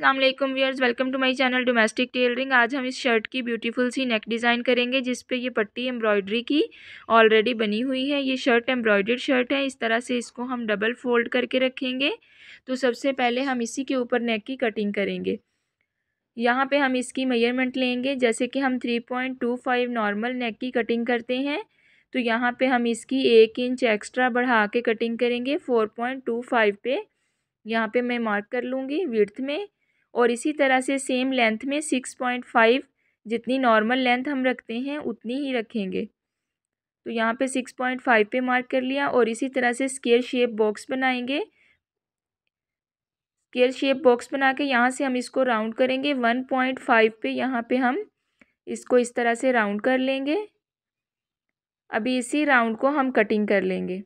अल्लाम viewers welcome to my channel domestic tailoring आज हम इस शर्ट की ब्यूटीफुल सी नेक डिज़ाइन करेंगे जिस पे ये पट्टी एम्ब्रॉयडरी की ऑलरेडी बनी हुई है ये शर्ट एम्ब्रॉयडर्ड शर्ट है इस तरह से इसको हम डबल फोल्ड करके रखेंगे तो सबसे पहले हम इसी के ऊपर नेक की कटिंग करेंगे यहाँ पे हम इसकी मेयरमेंट लेंगे जैसे कि हम three point two five normal neck की कटिंग करते हैं तो यहाँ पर हम इसकी एक इंच एक्स्ट्रा बढ़ा के कटिंग करेंगे फ़ोर पॉइंट टू फाइव पे यहाँ पे मैं मार्क कर लूँगी विर्थ में और इसी तरह से सेम लेंथ में सिक्स पॉइंट फाइव जितनी नॉर्मल लेंथ हम रखते हैं उतनी ही रखेंगे तो यहाँ पे सिक्स पॉइंट फाइव पे मार्क कर लिया और इसी तरह से स्केयर शेप बॉक्स बनाएंगे स्केयर शेप बॉक्स बना के यहाँ से हम इसको राउंड करेंगे वन पॉइंट फाइव पे यहाँ पे हम इसको इस तरह से राउंड कर लेंगे अभी इसी राउंड को हम कटिंग कर लेंगे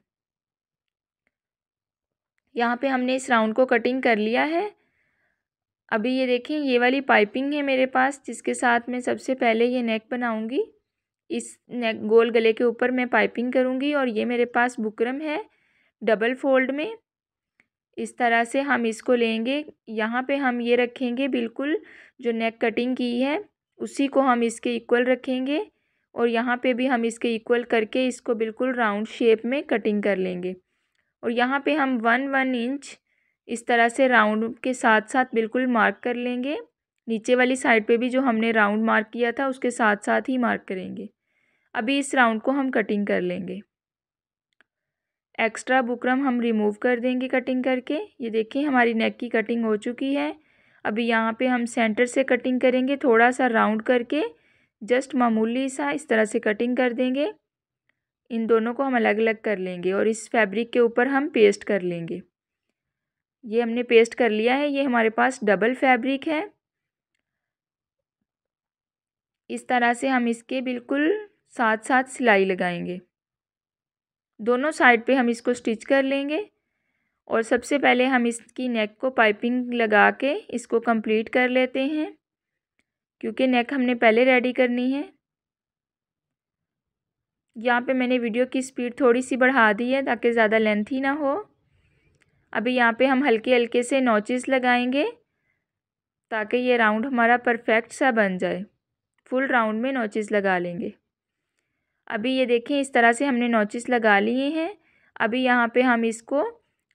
यहाँ पे हमने इस राउंड को कटिंग कर लिया है अभी ये देखें ये वाली पाइपिंग है मेरे पास जिसके साथ मैं सबसे पहले ये नेक बनाऊंगी इस नेक गोल गले के ऊपर मैं पाइपिंग करूंगी और ये मेरे पास बुकरम है डबल फोल्ड में इस तरह से हम इसको लेंगे यहाँ पे हम ये रखेंगे बिल्कुल जो नेक कटिंग की है उसी को हम इसके इक्वल रखेंगे और यहाँ पे भी हम इसके इक्वल करके इसको बिल्कुल राउंड शेप में कटिंग कर लेंगे और यहाँ पे हम वन वन इंच इस तरह से राउंड के साथ साथ बिल्कुल मार्क कर लेंगे नीचे वाली साइड पे भी जो हमने राउंड मार्क किया था उसके साथ साथ ही मार्क करेंगे अभी इस राउंड को हम कटिंग कर लेंगे एक्स्ट्रा बुकरम हम रिमूव कर देंगे कटिंग करके ये देखिए हमारी नेक की कटिंग हो चुकी है अभी यहाँ पे हम सेंटर से कटिंग करेंगे थोड़ा सा राउंड करके जस्ट मामूली सा इस तरह से कटिंग कर देंगे इन दोनों को हम अलग अलग कर लेंगे और इस फैब्रिक के ऊपर हम पेस्ट कर लेंगे ये हमने पेस्ट कर लिया है ये हमारे पास डबल फैब्रिक है इस तरह से हम इसके बिल्कुल साथ साथ सिलाई लगाएंगे दोनों साइड पे हम इसको स्टिच कर लेंगे और सबसे पहले हम इसकी नेक को पाइपिंग लगा के इसको कंप्लीट कर लेते हैं क्योंकि नेक हमने पहले रेडी करनी है यहाँ पे मैंने वीडियो की स्पीड थोड़ी सी बढ़ा दी है ताकि ज़्यादा लेंथ ही ना हो अभी यहाँ पे हम हल्के हल्के से नोचिस लगाएंगे ताकि ये राउंड हमारा परफेक्ट सा बन जाए फुल राउंड में नोचिस लगा लेंगे अभी ये देखें इस तरह से हमने नोचिस लगा लिए हैं अभी यहाँ पे हम इसको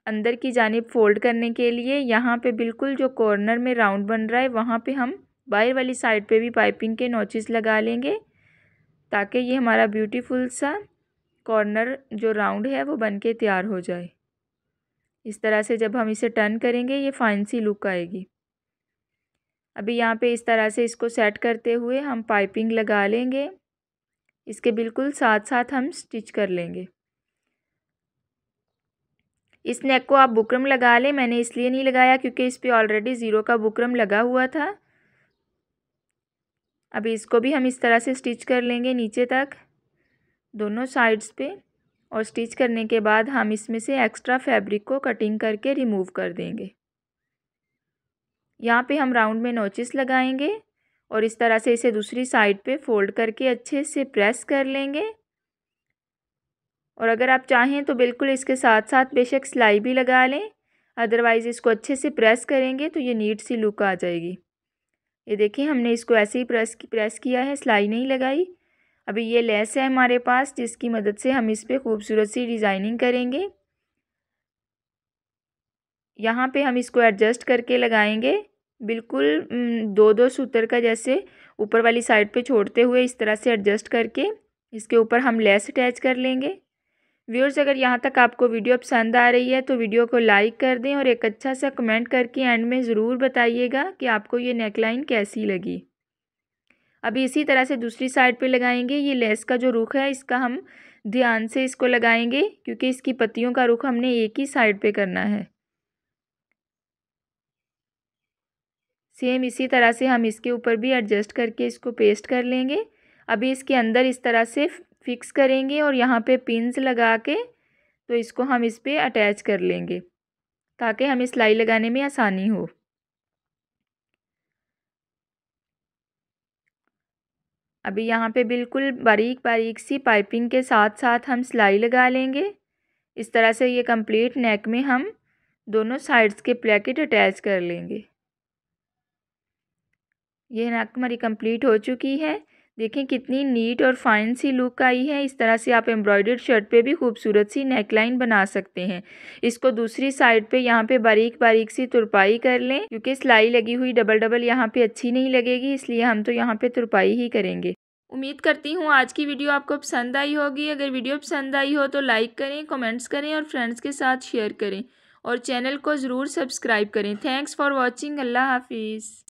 अंदर की जानब फोल्ड करने के लिए यहाँ पे बिल्कुल जो कॉर्नर में राउंड बन रहा है वहाँ पे हम बाहर वाली साइड पे भी पाइपिंग के नोचिस लगा लेंगे ताकि ये हमारा ब्यूटीफुल सा कॉर्नर जो राउंड है वो बन के तैयार हो जाए इस तरह से जब हम इसे टर्न करेंगे ये फाइनसी लुक आएगी अभी यहाँ पे इस तरह से इसको सेट करते हुए हम पाइपिंग लगा लेंगे इसके बिल्कुल साथ साथ हम स्टिच कर लेंगे इस नेक को आप बुकरम लगा लें मैंने इसलिए नहीं लगाया क्योंकि इस पर ऑलरेडी ज़ीरो का बुकरम लगा हुआ था अभी इसको भी हम इस तरह से स्टिच कर लेंगे नीचे तक दोनों साइड्स पे और स्टिच करने के बाद हम इसमें से एक्स्ट्रा फैब्रिक को कटिंग करके रिमूव कर देंगे यहाँ पे हम राउंड में नोचिस लगाएंगे और इस तरह से इसे दूसरी साइड पे फोल्ड करके अच्छे से प्रेस कर लेंगे और अगर आप चाहें तो बिल्कुल इसके साथ साथ बेशक सिलाई भी लगा लें अदरवाइज़ इसको अच्छे से प्रेस करेंगे तो ये नीट सी लुक आ जाएगी ये देखिए हमने इसको ऐसे ही प्रेस प्रेस किया है सिलाई नहीं लगाई अभी ये लेस है हमारे पास जिसकी मदद से हम इस पर खूबसूरत सी डिज़ाइनिंग करेंगे यहाँ पे हम इसको एडजस्ट करके लगाएंगे बिल्कुल दो दो सूत्र का जैसे ऊपर वाली साइड पे छोड़ते हुए इस तरह से एडजस्ट करके इसके ऊपर हम लेस अटैच कर लेंगे व्यूअर्स अगर यहाँ तक आपको वीडियो पसंद आ रही है तो वीडियो को लाइक कर दें और एक अच्छा सा कमेंट करके एंड में ज़रूर बताइएगा कि आपको ये नेकलाइन कैसी लगी अभी इसी तरह से दूसरी साइड पे लगाएंगे ये लेस का जो रुख है इसका हम ध्यान से इसको लगाएंगे क्योंकि इसकी पत्तियों का रुख हमने एक ही साइड पे करना है सेम इसी तरह से हम इसके ऊपर भी एडजस्ट करके इसको पेस्ट कर लेंगे अभी इसके अंदर इस तरह से फिक्स करेंगे और यहाँ पे पिंस लगा के तो इसको हम इस पर अटैच कर लेंगे ताकि हमें सिलाई लगाने में आसानी हो अभी यहाँ पे बिल्कुल बारीक बारीक सी पाइपिंग के साथ साथ हम सिलाई लगा लेंगे इस तरह से ये कंप्लीट नेक में हम दोनों साइड्स के प्लेकेट अटैच कर लेंगे ये नेक हमारी कंप्लीट हो चुकी है देखें कितनी नीट और फाइन सी लुक आई है इस तरह से आप एम्ब्रॉयडर्ड शर्ट पे भी खूबसूरत सी नेकलाइन बना सकते हैं इसको दूसरी साइड पे यहाँ पे बारीक बारीक सी तुरपाई कर लें क्योंकि सिलाई लगी हुई डबल डबल यहाँ पे अच्छी नहीं लगेगी इसलिए हम तो यहाँ पे तुरपाई ही करेंगे उम्मीद करती हूँ आज की वीडियो आपको पसंद आई होगी अगर वीडियो पसंद आई हो तो लाइक करें कॉमेंट्स करें और फ्रेंड्स के साथ शेयर करें और चैनल को ज़रूर सब्सक्राइब करें थैंक्स फॉर वॉचिंग अल्लाह हाफिज़